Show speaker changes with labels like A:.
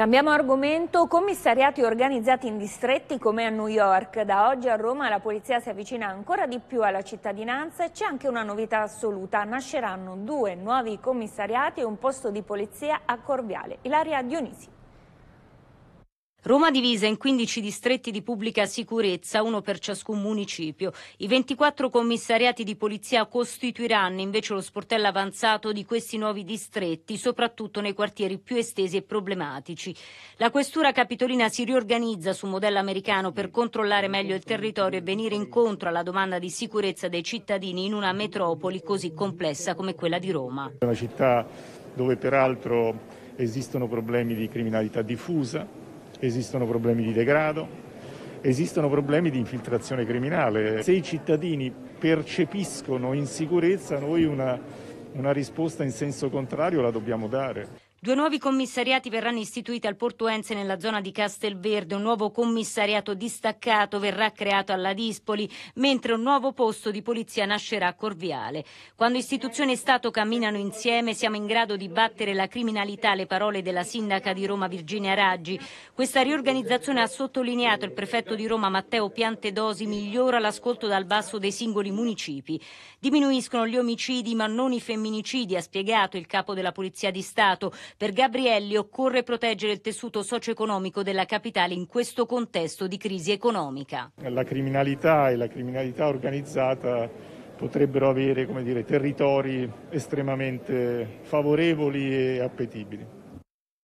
A: Cambiamo argomento, commissariati organizzati in distretti come a New York. Da oggi a Roma la polizia si avvicina ancora di più alla cittadinanza e c'è anche una novità assoluta. Nasceranno due nuovi commissariati e un posto di polizia a Corviale. Ilaria Dionisi.
B: Roma divisa in 15 distretti di pubblica sicurezza, uno per ciascun municipio. I 24 commissariati di polizia costituiranno invece lo sportello avanzato di questi nuovi distretti, soprattutto nei quartieri più estesi e problematici. La questura capitolina si riorganizza su modello americano per controllare meglio il territorio e venire incontro alla domanda di sicurezza dei cittadini in una metropoli così complessa come quella di Roma.
C: È una città dove peraltro esistono problemi di criminalità diffusa, esistono problemi di degrado, esistono problemi di infiltrazione criminale. Se i cittadini percepiscono insicurezza, noi una, una risposta in senso contrario la dobbiamo dare.
B: Due nuovi commissariati verranno istituiti al Portuense nella zona di Castelverde, un nuovo commissariato distaccato verrà creato alla Dispoli, mentre un nuovo posto di polizia nascerà a Corviale. Quando istituzione e Stato camminano insieme siamo in grado di battere la criminalità, le parole della sindaca di Roma Virginia Raggi. Questa riorganizzazione ha sottolineato il prefetto di Roma Matteo Piantedosi migliora l'ascolto dal basso dei singoli municipi. Diminuiscono gli omicidi ma non i femminicidi, ha spiegato il capo della Polizia di Stato. Per Gabrielli occorre proteggere il tessuto socio-economico della capitale in questo contesto di crisi economica.
C: La criminalità e la criminalità organizzata potrebbero avere dire, territori estremamente favorevoli e appetibili.